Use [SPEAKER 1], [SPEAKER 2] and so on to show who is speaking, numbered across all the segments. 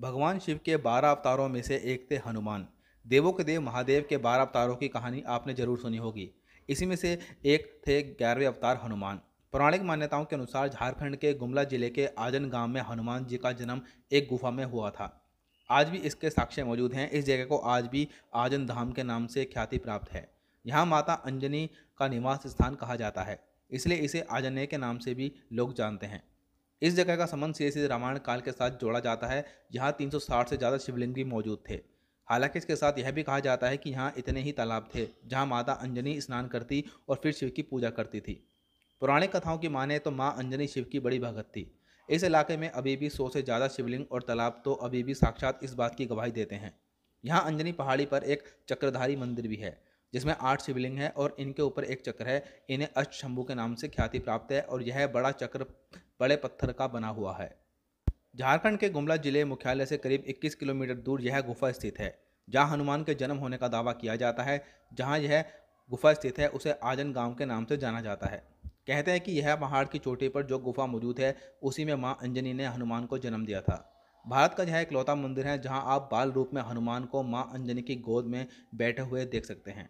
[SPEAKER 1] भगवान शिव के बारह अवतारों में से एक थे हनुमान देवों के देव महादेव के बारह अवतारों की कहानी आपने जरूर सुनी होगी इसी में से एक थे ग्यारहवें अवतार हनुमान पौराणिक मान्यताओं के अनुसार झारखंड के गुमला जिले के आजन गांव में हनुमान जी का जन्म एक गुफा में हुआ था आज भी इसके साक्ष्य मौजूद हैं इस जगह को आज भी आजन धाम के नाम से ख्याति प्राप्त है यहाँ माता अंजनी का निवास स्थान कहा जाता है इसलिए इसे आजने के नाम से भी लोग जानते हैं इस जगह का संबंध श्री रामायण काल के साथ जोड़ा जाता है यहाँ 360 से ज़्यादा शिवलिंग भी मौजूद थे हालांकि इसके साथ यह भी कहा जाता है कि यहाँ इतने ही तालाब थे जहाँ माता अंजनी स्नान करती और फिर शिव की पूजा करती थी पुराने कथाओं की माने तो माँ अंजनी शिव की बड़ी भगत थी इस इलाके में अभी भी सौ से ज़्यादा शिवलिंग और तालाब तो अभी भी साक्षात इस बात की गवाही देते हैं यहाँ अंजनी पहाड़ी पर एक चक्रधारी मंदिर भी है जिसमें आठ शिवलिंग है और इनके ऊपर एक चक्र है इन्हें अष्ट शंभु के नाम से ख्याति प्राप्त है और यह बड़ा चक्र बड़े पत्थर का बना हुआ है झारखंड के गुमला जिले मुख्यालय से करीब 21 किलोमीटर दूर यह गुफा स्थित है जहां हनुमान के जन्म होने का दावा किया जाता है जहां यह गुफा स्थित है उसे आजन गांव के नाम से जाना जाता है कहते हैं कि यह पहाड़ की चोटी पर जो गुफा मौजूद है उसी में माँ अंजनी ने हनुमान को जन्म दिया था भारत का यह इकलौता मंदिर है जहाँ आप बाल रूप में हनुमान को माँ अंजनी की गोद में बैठे हुए देख सकते हैं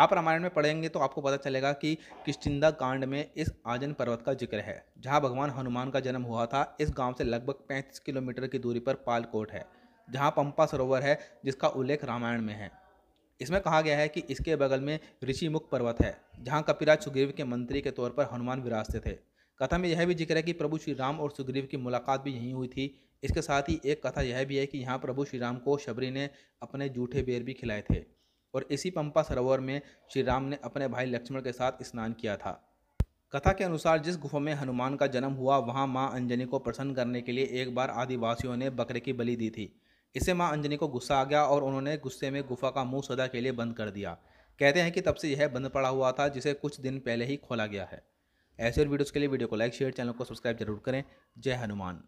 [SPEAKER 1] आप रामायण में पढ़ेंगे तो आपको पता चलेगा कि किश्चिंदा कांड में इस आजन पर्वत का जिक्र है जहाँ भगवान हनुमान का जन्म हुआ था इस गांव से लगभग 35 किलोमीटर की दूरी पर पालकोट है जहाँ पंपा सरोवर है जिसका उल्लेख रामायण में है इसमें कहा गया है कि इसके बगल में ऋषिमुख पर्वत है जहाँ कपिराज सुग्रीव के मंत्री के तौर पर हनुमान विरासते थे कथा में यह भी जिक्र है कि प्रभु श्री राम और सुग्रीव की मुलाकात भी यहीं हुई थी इसके साथ ही एक कथा यह भी है कि यहाँ प्रभु श्री राम को शबरी ने अपने जूठे बेर भी खिलाए थे और इसी पंपा सरोवर में श्री राम ने अपने भाई लक्ष्मण के साथ स्नान किया था कथा के अनुसार जिस गुफा में हनुमान का जन्म हुआ वहां मां अंजनी को प्रसन्न करने के लिए एक बार आदिवासियों ने बकरे की बलि दी थी इसे मां अंजनी को गुस्सा आ गया और उन्होंने गुस्से में गुफा का मुंह सदा के लिए बंद कर दिया कहते हैं कि तब से यह बंद पड़ा हुआ था जिसे कुछ दिन पहले ही खोला गया है ऐसे और वीडियोज़ के लिए वीडियो को लाइक शेयर चैनल को सब्सक्राइब जरूर करें जय हनुमान